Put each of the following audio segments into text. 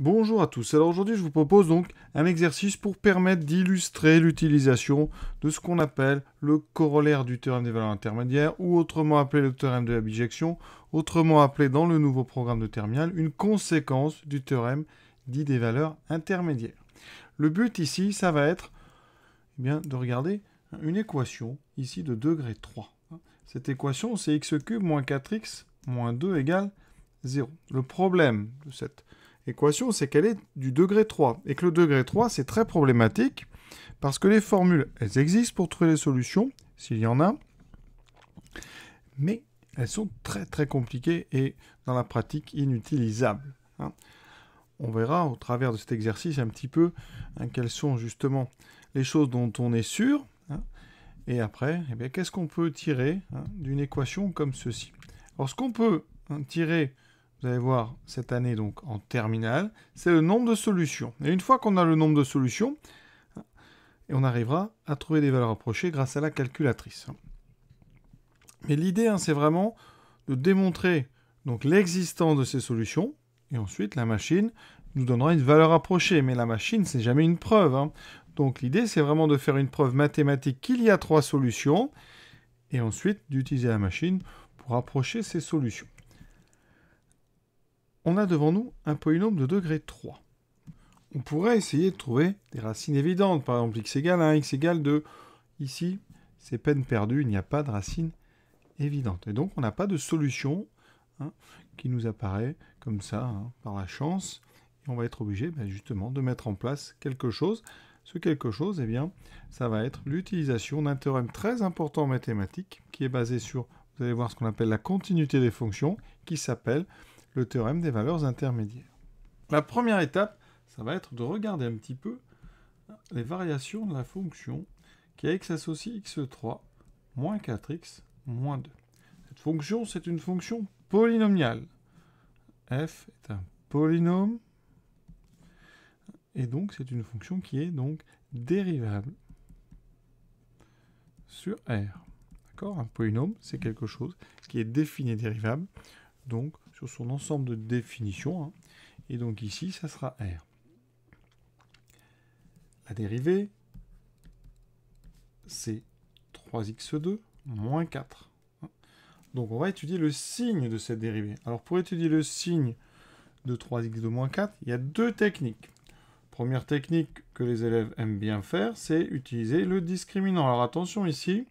Bonjour à tous, alors aujourd'hui je vous propose donc un exercice pour permettre d'illustrer l'utilisation de ce qu'on appelle le corollaire du théorème des valeurs intermédiaires ou autrement appelé le théorème de la bijection, autrement appelé dans le nouveau programme de terminal une conséquence du théorème dit des valeurs intermédiaires. Le but ici, ça va être eh bien, de regarder une équation ici de degré 3. Cette équation c'est x cube moins 4x moins 2 égale 0. Le problème de cette équation, c'est qu'elle est du degré 3. Et que le degré 3, c'est très problématique, parce que les formules, elles existent pour trouver les solutions, s'il y en a, mais elles sont très très compliquées et dans la pratique inutilisables. Hein. On verra au travers de cet exercice un petit peu hein, quelles sont justement les choses dont on est sûr. Hein. Et après, eh qu'est-ce qu'on peut tirer d'une équation comme ceci Alors ce qu'on peut tirer vous allez voir cette année donc en terminale, c'est le nombre de solutions. Et une fois qu'on a le nombre de solutions, et on arrivera à trouver des valeurs approchées grâce à la calculatrice. Mais l'idée, hein, c'est vraiment de démontrer donc l'existence de ces solutions, et ensuite la machine nous donnera une valeur approchée. Mais la machine, c'est jamais une preuve. Hein. Donc l'idée, c'est vraiment de faire une preuve mathématique qu'il y a trois solutions, et ensuite d'utiliser la machine pour approcher ces solutions on a devant nous un polynôme de degré 3. On pourrait essayer de trouver des racines évidentes, par exemple x égale 1, x égale 2. Ici, c'est peine perdue, il n'y a pas de racine évidente. Et donc, on n'a pas de solution hein, qui nous apparaît comme ça, hein, par la chance. Et on va être obligé ben, justement de mettre en place quelque chose. Ce quelque chose, eh bien, ça va être l'utilisation d'un théorème très important en mathématiques qui est basé sur, vous allez voir ce qu'on appelle la continuité des fonctions, qui s'appelle le théorème des valeurs intermédiaires. La première étape, ça va être de regarder un petit peu les variations de la fonction qui a x associé x3 moins 4x moins 2. Cette fonction, c'est une fonction polynomiale. f est un polynôme et donc c'est une fonction qui est donc dérivable sur R. D'accord Un polynôme, c'est quelque chose qui est défini dérivable. Donc sur son ensemble de définitions. Hein. Et donc ici, ça sera R. La dérivée, c'est 3x2 moins 4. Hein. Donc on va étudier le signe de cette dérivée. Alors pour étudier le signe de 3x2 moins 4, il y a deux techniques. Première technique que les élèves aiment bien faire, c'est utiliser le discriminant. Alors attention ici,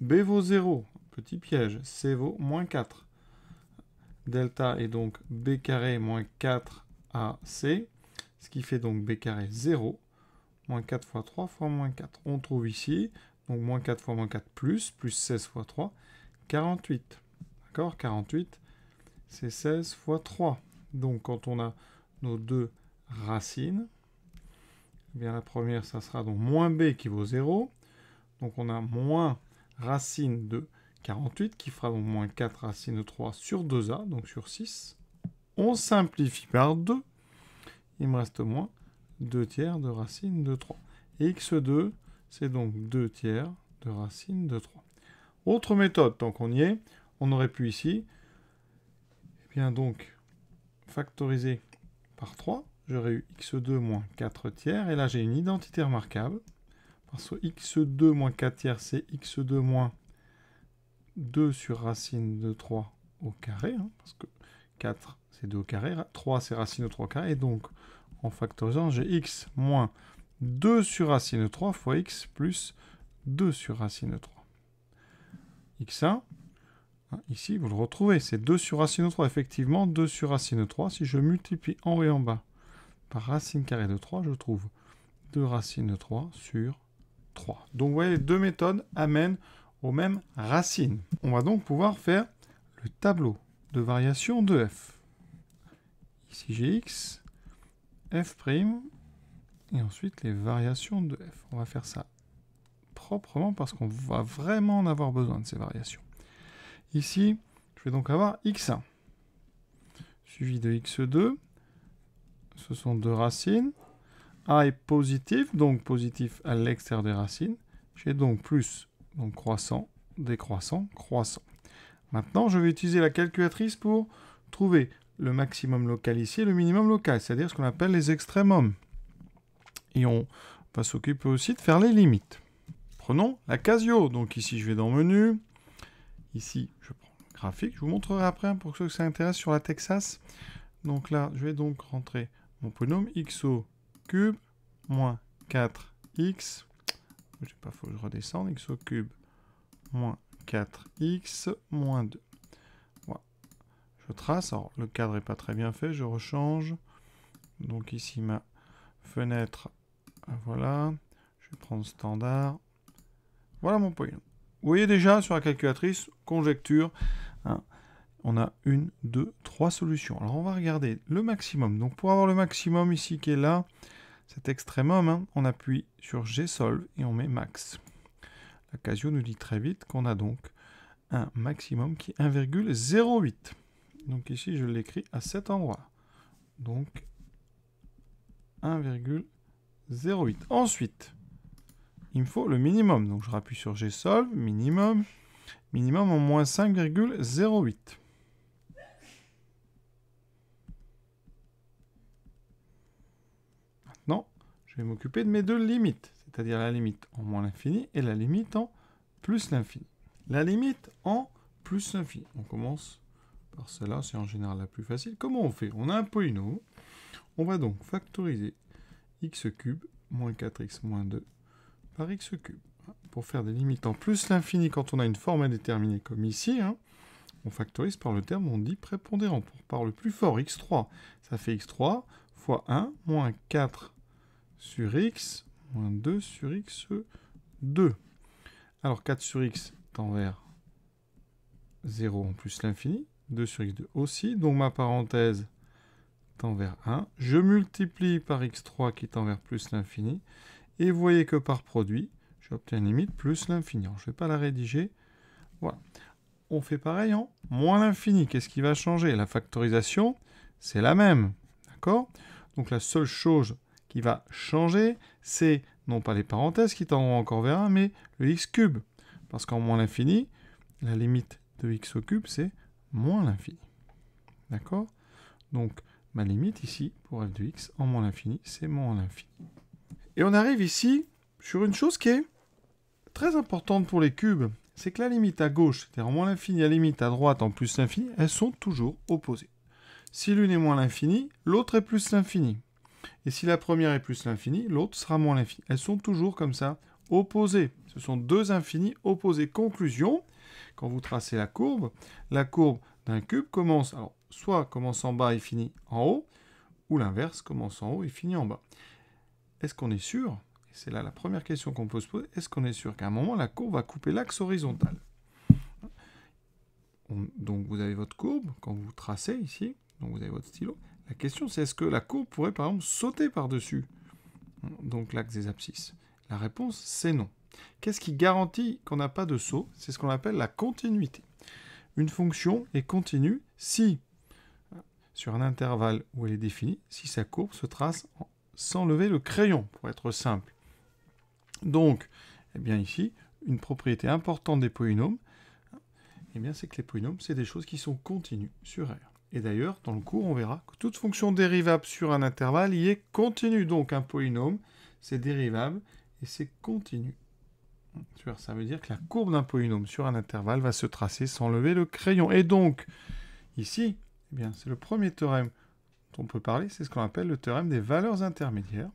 B vaut 0, petit piège, C vaut moins 4. Delta est donc b carré moins 4ac, ce qui fait donc b carré 0, moins 4 fois 3 fois moins 4. On trouve ici, donc moins 4 fois moins 4 plus, plus 16 fois 3, 48. D'accord 48, c'est 16 fois 3. Donc quand on a nos deux racines, eh bien la première, ça sera donc moins b qui vaut 0. Donc on a moins racine de 48 qui fera donc moins 4 racine de 3 sur 2a, donc sur 6. On simplifie par 2. Il me reste moins 2 tiers de racine de 3. Et x2, c'est donc 2 tiers de racine de 3. Autre méthode, tant qu'on y est, on aurait pu ici, eh bien donc, factoriser par 3. J'aurais eu x2 moins 4 tiers. Et là, j'ai une identité remarquable. Parce que x2 moins 4 tiers, c'est x2 moins 2 sur racine de 3 au carré, hein, parce que 4 c'est 2 au carré, 3 c'est racine de 3 au carré, et donc en factorisant j'ai x moins 2 sur racine de 3 fois x plus 2 sur racine de 3. x1, hein, ici vous le retrouvez, c'est 2 sur racine de 3, effectivement 2 sur racine de 3, si je multiplie en haut et en bas par racine carrée de 3, je trouve 2 racine de 3 sur 3. Donc vous voyez, les deux méthodes amènent aux mêmes racines. On va donc pouvoir faire le tableau de variation de f. Ici j'ai x, f' et ensuite les variations de f. On va faire ça proprement parce qu'on va vraiment en avoir besoin de ces variations. Ici, je vais donc avoir x1 suivi de x2. Ce sont deux racines. a est positif, donc positif à l'extérieur des racines. J'ai donc plus donc croissant, décroissant, croissant. Maintenant, je vais utiliser la calculatrice pour trouver le maximum local ici et le minimum local, c'est-à-dire ce qu'on appelle les extrémums. Et on va s'occuper aussi de faire les limites. Prenons la Casio. Donc ici, je vais dans Menu. Ici, je prends graphique. Je vous montrerai après pour ceux que ça intéresse sur la Texas. Donc là, je vais donc rentrer mon polynôme xo cube moins 4x je sais pas, faut que je redescende, x au cube moins 4x moins 2. Je trace, alors le cadre n'est pas très bien fait, je rechange. Donc ici ma fenêtre, ah, voilà, je vais prendre standard. Voilà mon polynôme. Vous voyez déjà sur la calculatrice, conjecture, hein, on a une, deux, trois solutions. Alors on va regarder le maximum. Donc pour avoir le maximum ici qui est là, cet extrémum, hein, on appuie sur G-Solve et on met max. La Casio nous dit très vite qu'on a donc un maximum qui est 1,08. Donc ici, je l'écris à cet endroit. Donc 1,08. Ensuite, il me faut le minimum. Donc je rappuie sur G-Solve, minimum, minimum en moins 5,08. Non, je vais m'occuper de mes deux limites, c'est-à-dire la limite en moins l'infini et la limite en plus l'infini. La limite en plus l'infini. On commence par cela, c'est en général la plus facile. Comment on fait On a un polynôme. On va donc factoriser x cube moins 4x moins 2 par x cube. Pour faire des limites en plus l'infini quand on a une forme indéterminée comme ici, hein, on factorise par le terme, on dit prépondérant. par le plus fort, x3, ça fait x3 fois 1 moins 4 sur x, moins 2 sur x, 2. Alors 4 sur x tend vers 0 en plus l'infini, 2 sur x2 aussi, donc ma parenthèse tend vers 1. Je multiplie par x3 qui tend vers plus l'infini, et vous voyez que par produit, j'obtiens une limite plus l'infini. Je ne vais pas la rédiger, voilà. On fait pareil en moins l'infini. Qu'est-ce qui va changer La factorisation, c'est la même. D'accord Donc la seule chose il va changer, c'est non pas les parenthèses qui tendront encore vers 1, mais le x cube. Parce qu'en moins l'infini, la limite de x au cube, c'est moins l'infini. D'accord Donc, ma limite ici, pour f de x, en moins l'infini, c'est moins l'infini. Et on arrive ici sur une chose qui est très importante pour les cubes. C'est que la limite à gauche, c'est-à-dire en moins l'infini, la limite à droite, en plus l'infini, elles sont toujours opposées. Si l'une est moins l'infini, l'autre est plus l'infini. Et si la première est plus l'infini, l'autre sera moins l'infini. Elles sont toujours comme ça, opposées. Ce sont deux infinis opposés. Conclusion, quand vous tracez la courbe, la courbe d'un cube commence, alors, soit commence en bas et finit en haut, ou l'inverse, commence en haut et finit en bas. Est-ce qu'on est sûr c'est là la première question qu'on peut se poser, est-ce qu'on est sûr qu'à un moment, la courbe va couper l'axe horizontal Donc vous avez votre courbe, quand vous tracez ici, donc vous avez votre stylo, la question, c'est est-ce que la courbe pourrait, par exemple, sauter par-dessus hein, Donc l'axe des abscisses. La réponse, c'est non. Qu'est-ce qui garantit qu'on n'a pas de saut C'est ce qu'on appelle la continuité. Une fonction est continue si, sur un intervalle où elle est définie, si sa courbe se trace sans lever le crayon, pour être simple. Donc, eh bien ici, une propriété importante des polynômes, hein, eh bien c'est que les polynômes, c'est des choses qui sont continues sur R. Et d'ailleurs, dans le cours, on verra que toute fonction dérivable sur un intervalle y est continue. Donc un polynôme, c'est dérivable et c'est continu. Ça veut dire que la courbe d'un polynôme sur un intervalle va se tracer sans lever le crayon. Et donc, ici, eh c'est le premier théorème dont on peut parler, c'est ce qu'on appelle le théorème des valeurs intermédiaires.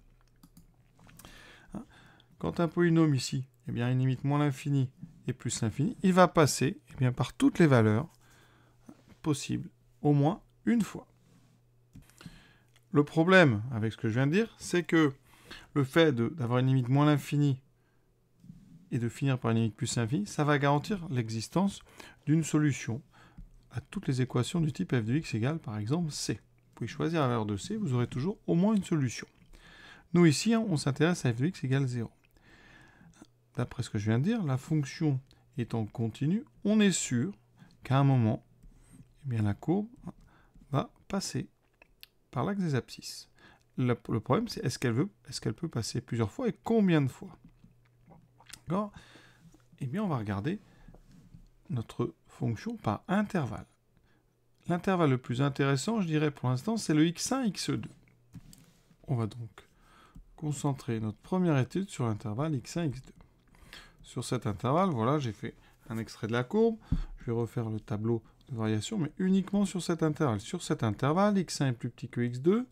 Hein? Quand un polynôme ici, eh bien, il limite moins l'infini et plus l'infini, il va passer eh bien, par toutes les valeurs possibles au moins une fois. Le problème avec ce que je viens de dire, c'est que le fait d'avoir une limite moins l'infini et de finir par une limite plus l'infini, ça va garantir l'existence d'une solution à toutes les équations du type f de x égale par exemple c. Vous pouvez choisir la valeur de c, vous aurez toujours au moins une solution. Nous ici, hein, on s'intéresse à f de x égale 0. D'après ce que je viens de dire, la fonction étant continue, on est sûr qu'à un moment, eh bien la courbe va passer par l'axe des abscisses. Le, problème, c'est est-ce qu'elle peut passer plusieurs fois et combien de fois Eh bien, on va regarder notre fonction par intervalle. L'intervalle le plus intéressant, je dirais pour l'instant, c'est le x1, x2. On va donc concentrer notre première étude sur l'intervalle x1, x2. Sur cet intervalle, voilà, j'ai fait un extrait de la courbe. Je vais refaire le tableau variation, mais uniquement sur cet intervalle. Sur cet intervalle, x1 est plus petit que x2,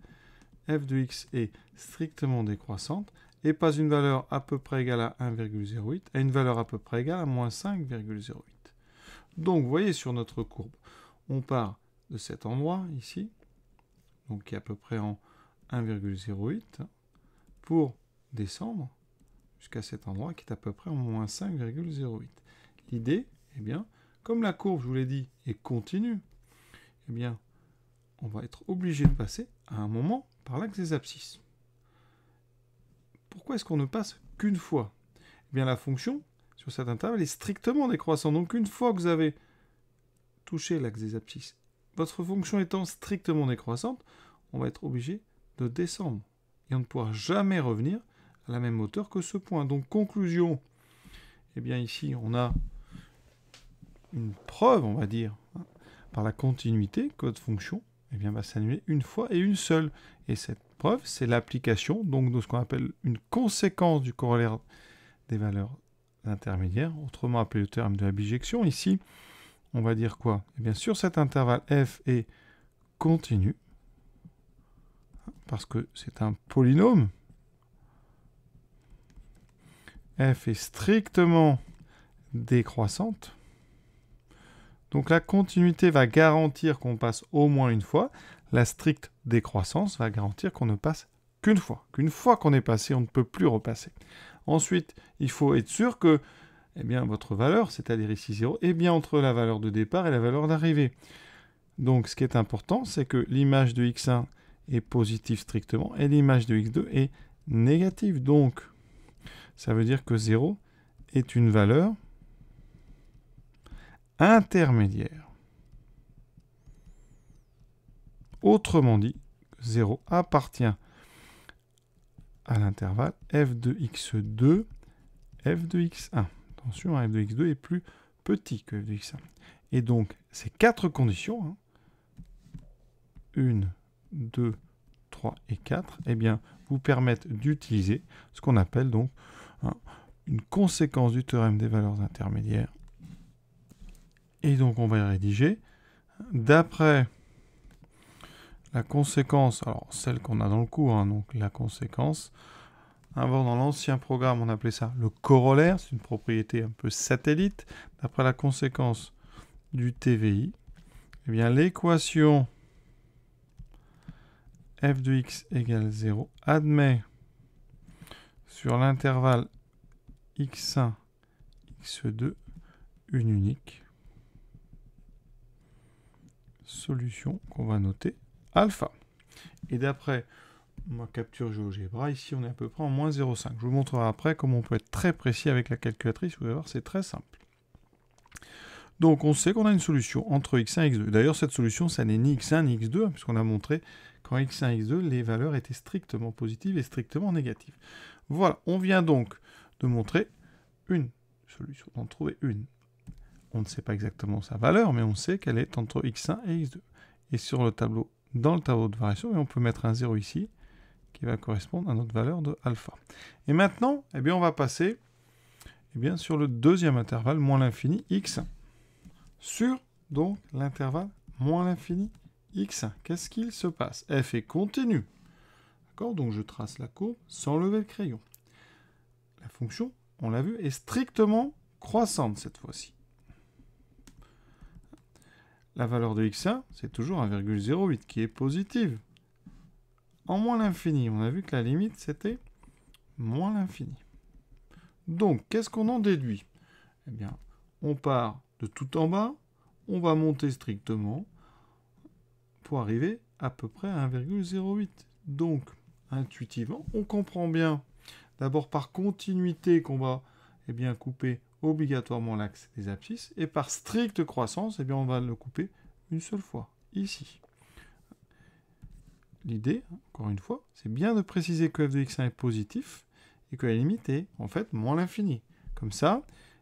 f de x est strictement décroissante, et pas une valeur à peu près égale à 1,08, à une valeur à peu près égale à moins 5,08. Donc vous voyez sur notre courbe, on part de cet endroit ici, donc qui est à peu près en 1,08, pour descendre jusqu'à cet endroit qui est à peu près en moins 5,08. L'idée, eh bien, comme la courbe, je vous l'ai dit, est continue, eh bien, on va être obligé de passer à un moment par l'axe des abscisses. Pourquoi est-ce qu'on ne passe qu'une fois Eh bien, la fonction, sur cet intervalle, est strictement décroissante. Donc, une fois que vous avez touché l'axe des abscisses, votre fonction étant strictement décroissante, on va être obligé de descendre. Et on ne pourra jamais revenir à la même hauteur que ce point. Donc, conclusion, eh bien, ici, on a une preuve, on va dire, par la continuité, code fonction, eh bien, va s'annuler une fois et une seule. Et cette preuve, c'est l'application donc de ce qu'on appelle une conséquence du corollaire des valeurs intermédiaires, autrement appelé le terme de la bijection. Ici, on va dire quoi eh bien, sur cet intervalle f est continu, parce que c'est un polynôme, f est strictement décroissante, donc la continuité va garantir qu'on passe au moins une fois. La stricte décroissance va garantir qu'on ne passe qu'une fois. Qu'une fois qu'on est passé, on ne peut plus repasser. Ensuite, il faut être sûr que eh bien, votre valeur, c'est-à-dire ici 0, est bien entre la valeur de départ et la valeur d'arrivée. Donc ce qui est important, c'est que l'image de x1 est positive strictement et l'image de x2 est négative. Donc ça veut dire que 0 est une valeur intermédiaire. Autrement dit, 0 appartient à l'intervalle f de x2, f de x1. Attention, hein, f de x2 est plus petit que f de x1. Et donc, ces quatre conditions, 1, 2, 3 et 4, eh bien, vous permettent d'utiliser ce qu'on appelle donc hein, une conséquence du théorème des valeurs intermédiaires et donc on va y rédiger. D'après la conséquence, alors celle qu'on a dans le cours, hein, donc la conséquence, avant dans l'ancien programme on appelait ça le corollaire, c'est une propriété un peu satellite, d'après la conséquence du TVI, et eh bien l'équation f de x égale 0 admet sur l'intervalle x1, x2 une unique solution qu'on va noter alpha. Et d'après ma capture GeoGebra, ici on est à peu près en moins 0,5. Je vous montrerai après comment on peut être très précis avec la calculatrice, vous allez voir c'est très simple. Donc on sait qu'on a une solution entre x1 et x2. D'ailleurs cette solution, ça n'est ni x1 ni x2, hein, puisqu'on a montré qu'en x1 et x2, les valeurs étaient strictement positives et strictement négatives. Voilà, on vient donc de montrer une solution, d'en trouver une on ne sait pas exactement sa valeur, mais on sait qu'elle est entre x1 et x2. Et sur le tableau, dans le tableau de variation, on peut mettre un 0 ici, qui va correspondre à notre valeur de alpha. Et maintenant, eh bien, on va passer eh bien, sur le deuxième intervalle, moins l'infini, x Sur, donc, l'intervalle moins l'infini, x Qu'est-ce qu'il se passe f est continu. D'accord Donc, je trace la courbe sans lever le crayon. La fonction, on l'a vu, est strictement croissante cette fois-ci. La valeur de x1, c'est toujours 1,08 qui est positive. En moins l'infini, on a vu que la limite, c'était moins l'infini. Donc, qu'est-ce qu'on en déduit Eh bien, on part de tout en bas, on va monter strictement pour arriver à peu près à 1,08. Donc, intuitivement, on comprend bien. D'abord par continuité qu'on va eh bien, couper obligatoirement l'axe des abscisses, et par stricte croissance, et eh bien, on va le couper une seule fois, ici. L'idée, encore une fois, c'est bien de préciser que f de x1 est positif, et que la limite est, en fait, moins l'infini. Comme ça,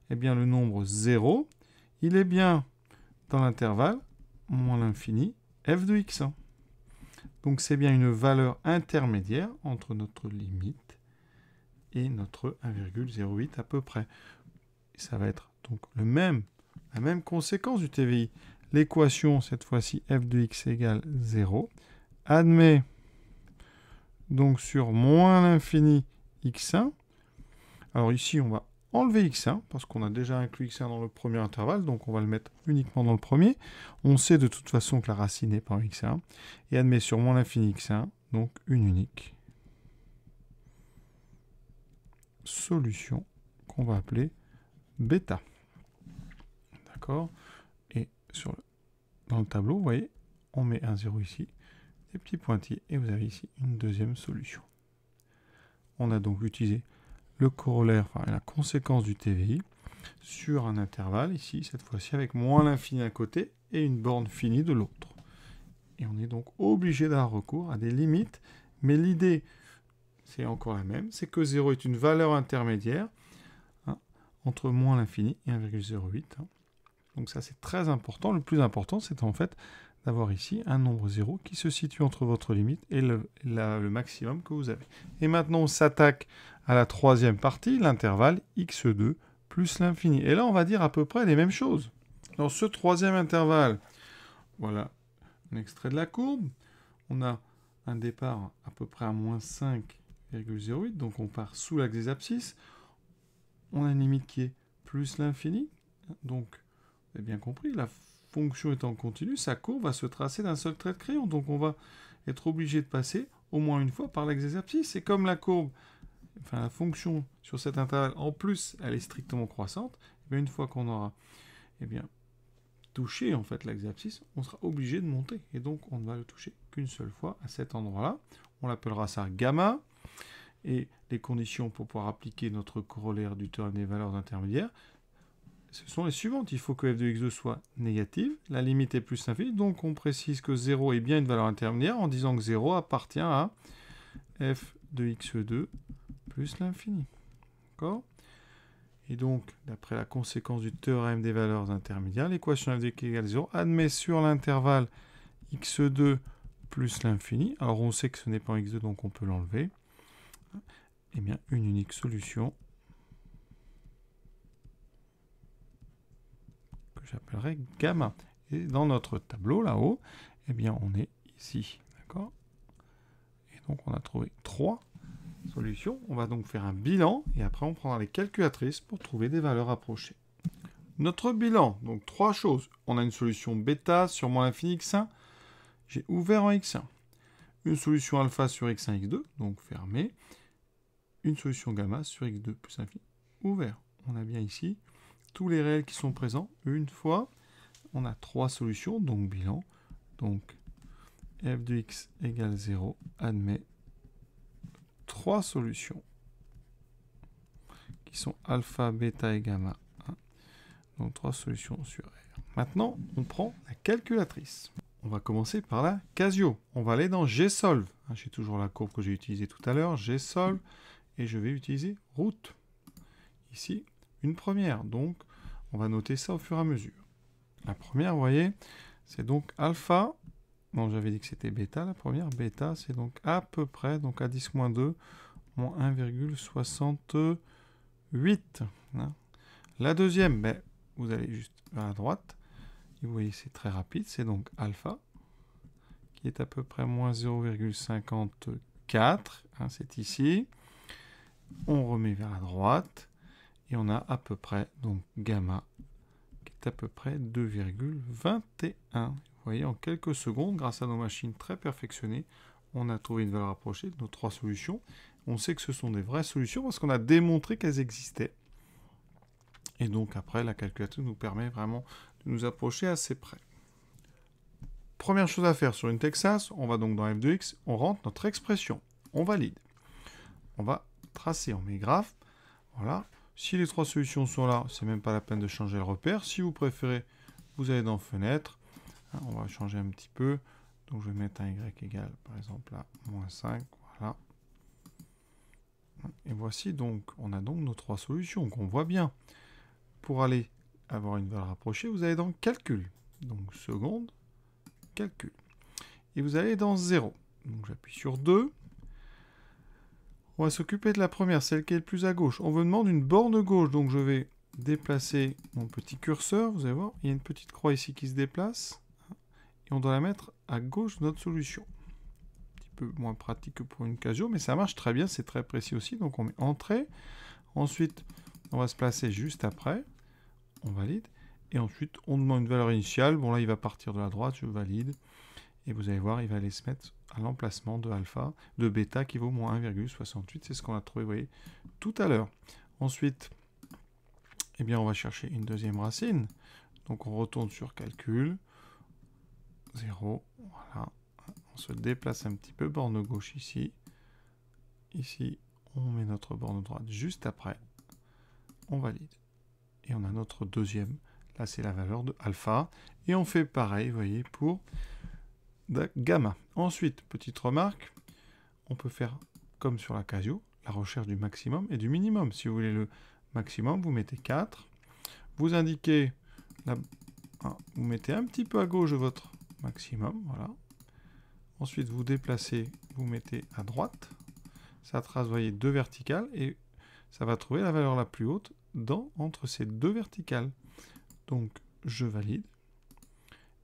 et eh bien, le nombre 0, il est bien dans l'intervalle moins l'infini, f de x1. Donc c'est bien une valeur intermédiaire entre notre limite et notre 1,08 à peu près ça va être donc la même conséquence du TVI. L'équation, cette fois-ci, f de x égale 0, admet donc sur moins l'infini x1. Alors ici, on va enlever x1, parce qu'on a déjà inclus x1 dans le premier intervalle, donc on va le mettre uniquement dans le premier. On sait de toute façon que la racine est en x1, et admet sur moins l'infini x1, donc une unique solution qu'on va appeler bêta. D'accord Et sur dans le tableau, vous voyez, on met un 0 ici, des petits pointillés, et vous avez ici une deuxième solution. On a donc utilisé le corollaire, enfin la conséquence du TVI, sur un intervalle, ici, cette fois-ci, avec moins l'infini d'un côté et une borne finie de l'autre. Et on est donc obligé d'avoir recours à des limites, mais l'idée, c'est encore la même, c'est que 0 est une valeur intermédiaire, entre moins l'infini et 1,08. Hein. Donc ça c'est très important. Le plus important c'est en fait d'avoir ici un nombre 0 qui se situe entre votre limite et le, maximum que vous avez. Et maintenant on s'attaque à la troisième partie, l'intervalle x2 plus l'infini. Et là on va dire à peu près les mêmes choses. Dans ce troisième intervalle, voilà un extrait de la courbe. On a un départ à peu près à moins 5,08, donc on part sous l'axe des abscisses on a une limite qui est plus l'infini. Donc, vous avez bien compris, la fonction étant continue, sa courbe va se tracer d'un seul trait de crayon. Donc, on va être obligé de passer au moins une fois par l'exercice. Et comme la courbe, enfin la fonction sur cet intervalle, en plus, elle est strictement croissante, et eh bien une fois qu'on aura et eh bien, touché en fait l'exercice, on sera obligé de monter. Et donc, on ne va le toucher qu'une seule fois à cet endroit-là. On l'appellera ça gamma. Et les conditions pour pouvoir appliquer notre corollaire du théorème des valeurs intermédiaires, ce sont les suivantes. Il faut que f de x2 soit négative, la limite est plus l'infini, donc on précise que 0 est bien une valeur intermédiaire en disant que 0 appartient à f de x2 plus l'infini. D'accord Et donc, d'après la conséquence du théorème des valeurs intermédiaires, l'équation f de x égale 0 admet sur l'intervalle x2 plus l'infini. Alors on sait que ce n'est pas x2, donc on peut l'enlever. Eh bien, une unique solution que j'appellerais gamma. Et dans notre tableau là-haut, eh bien, on est ici, d'accord Et donc, on a trouvé trois solutions. On va donc faire un bilan et après, on prendra les calculatrices pour trouver des valeurs approchées. Notre bilan, donc trois choses. On a une solution bêta sur moins l'infini x1. J'ai ouvert en x1. Une solution alpha sur x1, x2, donc fermée une solution gamma sur x2 plus infini ouvert. On a bien ici tous les réels qui sont présents. Une fois, on a trois solutions, donc bilan. Donc f de x égale 0 admet trois solutions qui sont alpha, bêta et gamma. Donc trois solutions sur R. Maintenant, on prend la calculatrice. On va commencer par la Casio. On va aller dans Gsolve. Hein, j'ai toujours la courbe que j'ai utilisée tout à l'heure. Gsolve et je vais utiliser route. Ici, une première. Donc, on va noter ça au fur et à mesure. La première, vous voyez, c'est donc alpha. Non, j'avais dit que c'était bêta. La première, bêta, c'est donc à peu près, donc à 10 moins 2, moins 1,68. Hein. La deuxième, ben, vous allez juste à droite. Et vous voyez, c'est très rapide. C'est donc alpha, qui est à peu près moins 0,54. Hein, c'est ici on remet vers la droite, et on a à peu près, donc gamma, qui est à peu près 2,21. Vous voyez, en quelques secondes, grâce à nos machines très perfectionnées, on a trouvé une valeur approchée de nos trois solutions. On sait que ce sont des vraies solutions parce qu'on a démontré qu'elles existaient. Et donc après, la calculatrice nous permet vraiment de nous approcher assez près. Première chose à faire sur une Texas, on va donc dans f2x, on rentre notre expression, on valide. On va tracé. en mes graphes. Voilà. Si les trois solutions sont là, c'est même pas la peine de changer le repère. Si vous préférez, vous allez dans fenêtre. Hein, on va changer un petit peu. Donc je vais mettre un y égal, par exemple, à moins 5. Voilà. Et voici donc, on a donc nos trois solutions qu'on voit bien. Pour aller avoir une valeur approchée, vous allez dans calcul. Donc seconde, calcul. Et vous allez dans 0. Donc j'appuie sur 2. On va s'occuper de la première, celle qui est le plus à gauche. On veut demande une borne gauche, donc je vais déplacer mon petit curseur. Vous allez voir, il y a une petite croix ici qui se déplace. Et on doit la mettre à gauche de notre solution. Un petit peu moins pratique que pour une Casio, mais ça marche très bien, c'est très précis aussi. Donc on met entrée. Ensuite, on va se placer juste après. On valide. Et ensuite, on demande une valeur initiale. Bon, là, il va partir de la droite, je valide. Et vous allez voir, il va aller se mettre à l'emplacement de alpha, de bêta qui vaut moins 1,68. C'est ce qu'on a trouvé, vous voyez, tout à l'heure. Ensuite, eh bien, on va chercher une deuxième racine. Donc, on retourne sur calcul. 0, voilà. On se déplace un petit peu, borne gauche ici. Ici, on met notre borne droite juste après. On valide. Et on a notre deuxième. Là, c'est la valeur de alpha. Et on fait pareil, vous voyez, pour gamma. Ensuite, petite remarque, on peut faire comme sur la Casio, la recherche du maximum et du minimum. Si vous voulez le maximum, vous mettez 4. Vous indiquez, vous mettez un petit peu à gauche votre maximum, voilà. Ensuite, vous déplacez, vous mettez à droite. Ça trace, vous voyez, deux verticales et ça va trouver la valeur la plus haute dans, entre ces deux verticales. Donc, je valide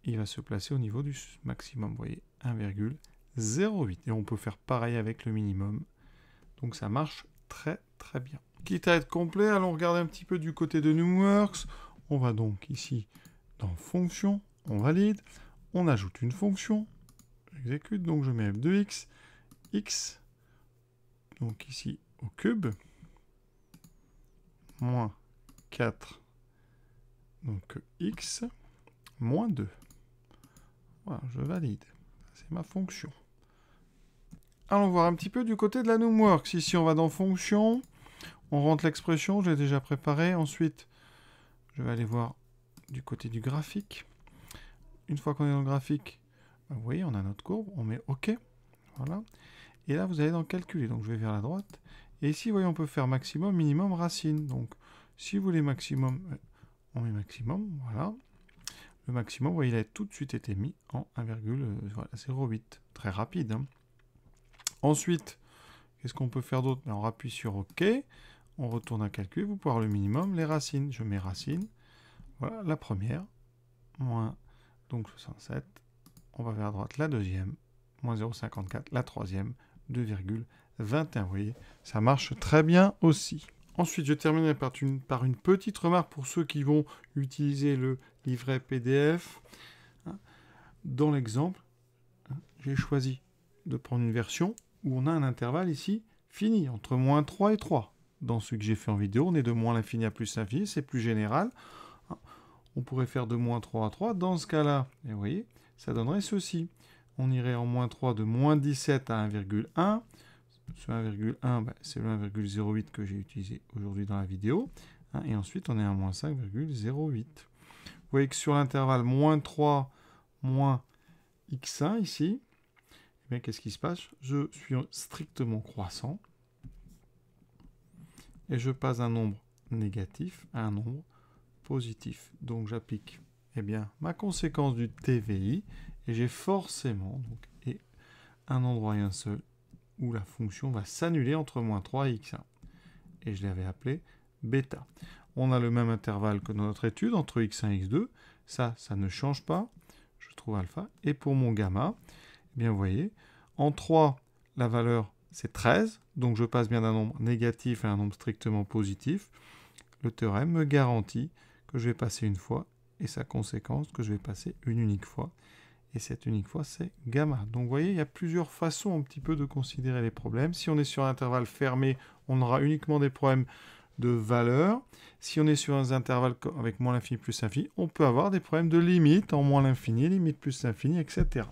il va se placer au niveau du maximum, vous voyez, 1,08. Et on peut faire pareil avec le minimum. Donc ça marche très très bien. Quitte à être complet, allons regarder un petit peu du côté de NumWorks. On va donc ici dans fonction, on valide, on ajoute une fonction, j'exécute, donc je mets f 2 x, x, donc ici au cube, moins 4, donc x, moins 2. Voilà, je valide. C'est ma fonction. Allons voir un petit peu du côté de la Noomworks. Ici, on va dans fonction. On rentre l'expression, je l'ai déjà préparée. Ensuite, je vais aller voir du côté du graphique. Une fois qu'on est dans le graphique, ben, vous voyez, on a notre courbe. On met OK. Voilà. Et là, vous allez dans calculer. Donc, je vais vers la droite. Et ici, vous voyez, on peut faire maximum, minimum, racine. Donc, si vous voulez maximum, euh, on met maximum. Voilà le maximum, vous voyez, il a tout de suite été mis en 1,08. Euh, très rapide. Hein. Ensuite, qu'est-ce qu'on peut faire d'autre ben, On appuie sur OK. On retourne à calcul. Vous pouvez voir le minimum, les racines. Je mets racines. Voilà, la première. Moins, donc 67. On va vers la droite, la deuxième. Moins 0,54, la troisième. 2,21. Vous voyez, ça marche très bien aussi. Ensuite, je terminerai par une, petite remarque pour ceux qui vont utiliser le livret PDF. Dans l'exemple, j'ai choisi de prendre une version où on a un intervalle ici fini, entre moins 3 et 3. Dans ce que j'ai fait en vidéo, on est de moins l'infini à plus l'infini, c'est plus général. On pourrait faire de moins 3 à 3. Dans ce cas-là, vous voyez, ça donnerait ceci. On irait en moins 3 de moins 17 à 1,1 ce 1,1, bah, c'est le 1,08 que j'ai utilisé aujourd'hui dans la vidéo. Hein, et ensuite, on est à moins 5,08. Vous voyez que sur l'intervalle moins 3, moins x1 ici, eh qu'est-ce qui se passe Je suis strictement croissant. Et je passe un nombre négatif à un nombre positif. Donc j'applique eh bien, ma conséquence du TVI et j'ai forcément donc, et un endroit et un seul où la fonction va s'annuler entre moins 3 et x1. Et je l'avais appelé bêta. On a le même intervalle que dans notre étude, entre x1 et x2. Ça, ça ne change pas. Je trouve alpha. Et pour mon gamma, eh bien vous voyez, en 3, la valeur c'est 13. Donc je passe bien d'un nombre négatif à un nombre strictement positif. Le théorème me garantit que je vais passer une fois et sa conséquence que je vais passer une unique fois et cette unique fois c'est gamma. Donc vous voyez, il y a plusieurs façons un petit peu de considérer les problèmes. Si on est sur un intervalle fermé, on aura uniquement des problèmes de valeur. Si on est sur un intervalle avec moins l'infini plus l'infini, on peut avoir des problèmes de limite en moins l'infini, limite plus l'infini, etc.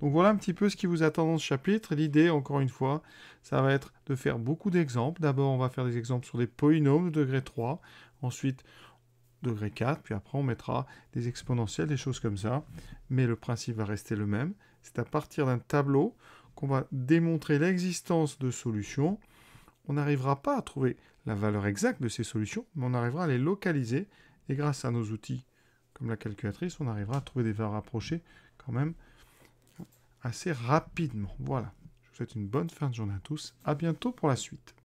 Donc voilà un petit peu ce qui vous attend dans ce chapitre. L'idée, encore une fois, ça va être de faire beaucoup d'exemples. D'abord, on va faire des exemples sur des polynômes de degré 3. Ensuite, degré 4, puis après on mettra des exponentielles, des choses comme ça, mais le principe va rester le même. C'est à partir d'un tableau qu'on va démontrer l'existence de solutions. On n'arrivera pas à trouver la valeur exacte de ces solutions, mais on arrivera à les localiser, et grâce à nos outils, comme la calculatrice, on arrivera à trouver des valeurs approchées, quand même assez rapidement. Voilà, je vous souhaite une bonne fin de journée à tous, à bientôt pour la suite.